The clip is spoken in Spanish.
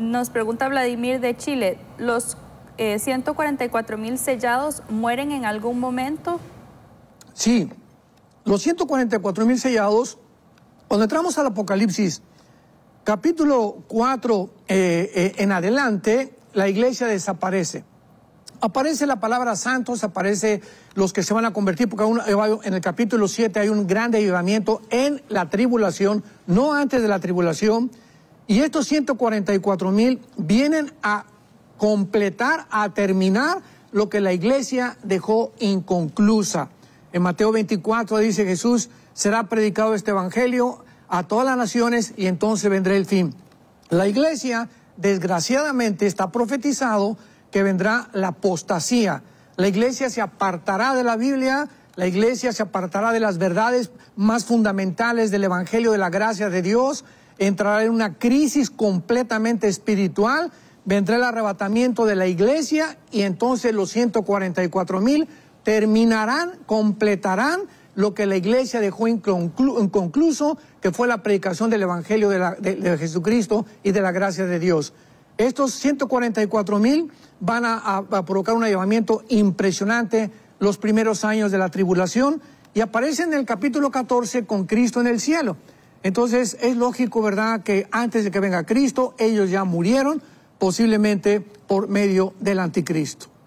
Nos pregunta Vladimir de Chile, ¿los 144 eh, mil sellados mueren en algún momento? Sí, los 144 mil sellados, cuando entramos al Apocalipsis, capítulo 4 eh, eh, en adelante, la iglesia desaparece. Aparece la palabra santos, aparece los que se van a convertir, porque en el capítulo 7 hay un gran avivamiento en la tribulación, no antes de la tribulación y estos 144 mil vienen a completar, a terminar lo que la iglesia dejó inconclusa. En Mateo 24 dice Jesús, será predicado este Evangelio a todas las naciones y entonces vendrá el fin. La iglesia, desgraciadamente, está profetizado que vendrá la apostasía. La iglesia se apartará de la Biblia, la iglesia se apartará de las verdades más fundamentales del Evangelio de la gracia de Dios, entrará en una crisis completamente espiritual, vendrá el arrebatamiento de la iglesia y entonces los 144 mil terminarán, completarán lo que la iglesia dejó inconcluso, que fue la predicación del Evangelio de, Jesucristo y de la gracia de Dios. Estos 144 mil van a, provocar un llamamiento impresionante los primeros años de la tribulación y aparecen en el capítulo 14 con Cristo en el cielo. Entonces es lógico, ¿verdad?, que antes de que venga Cristo, ellos ya murieron, posiblemente por medio del anticristo.